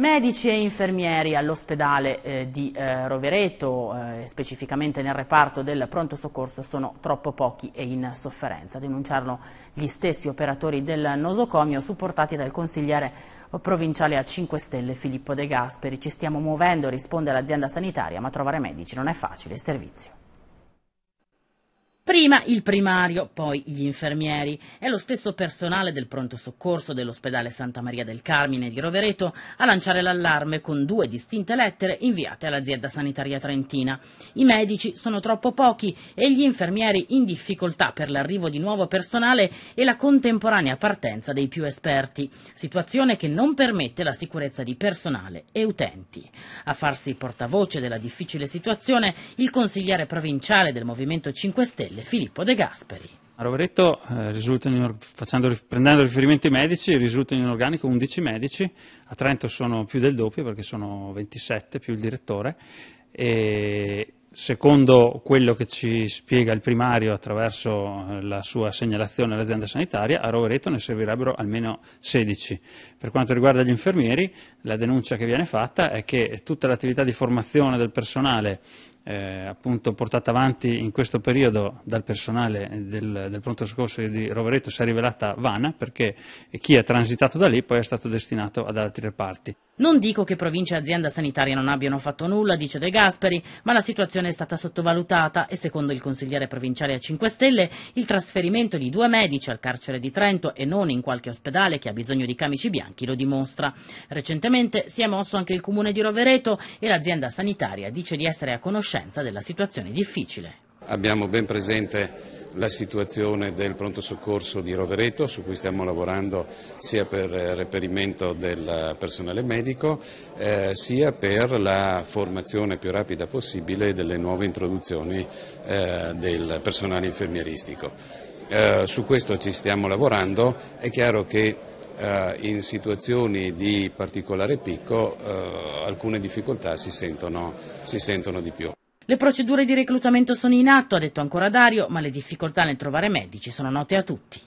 Medici e infermieri all'ospedale eh, di eh, Rovereto, eh, specificamente nel reparto del pronto soccorso, sono troppo pochi e in sofferenza. Denunciarono gli stessi operatori del nosocomio, supportati dal consigliere provinciale a 5 Stelle Filippo De Gasperi. Ci stiamo muovendo, risponde l'azienda sanitaria, ma trovare medici non è facile. Il servizio. Prima il primario, poi gli infermieri È lo stesso personale del pronto soccorso dell'ospedale Santa Maria del Carmine di Rovereto a lanciare l'allarme con due distinte lettere inviate all'azienda sanitaria trentina. I medici sono troppo pochi e gli infermieri in difficoltà per l'arrivo di nuovo personale e la contemporanea partenza dei più esperti, situazione che non permette la sicurezza di personale e utenti. A farsi portavoce della difficile situazione il consigliere provinciale del Movimento 5 Stelle Davide Filippo De Gasperi. A Roveretto, eh, facendo, prendendo riferimento ai medici, risultano in organico 11 medici, a Trento sono più del doppio perché sono 27 più il direttore e secondo quello che ci spiega il primario attraverso eh, la sua segnalazione all'azienda sanitaria, a Rovereto ne servirebbero almeno 16. Per quanto riguarda gli infermieri, la denuncia che viene fatta è che tutta l'attività di formazione del personale eh, appunto portata avanti in questo periodo dal personale del, del, pronto soccorso di Rovereto si è rivelata vana perché chi è transitato da lì poi è stato destinato ad altri reparti. Non dico che provincia e azienda sanitaria non abbiano fatto nulla, dice De Gasperi, ma la situazione è stata sottovalutata e secondo il consigliere provinciale a 5 Stelle il trasferimento di due medici al carcere di Trento e non in qualche ospedale che ha bisogno di camici bianchi lo dimostra. Recentemente si è mosso anche il comune di Rovereto e l'azienda sanitaria dice di essere a conoscenza della situazione difficile. Abbiamo ben presente la situazione del pronto soccorso di Rovereto su cui stiamo lavorando sia per il eh, reperimento del eh, personale medico eh, sia per la formazione più rapida possibile delle nuove introduzioni eh, del personale infermieristico. Eh, su questo ci stiamo lavorando, è chiaro che eh, in situazioni di particolare picco alcune difficoltà si sentono, si sentono di più. Le procedure di reclutamento sono in atto, ha detto ancora Dario, ma le difficoltà nel trovare medici sono note a tutti.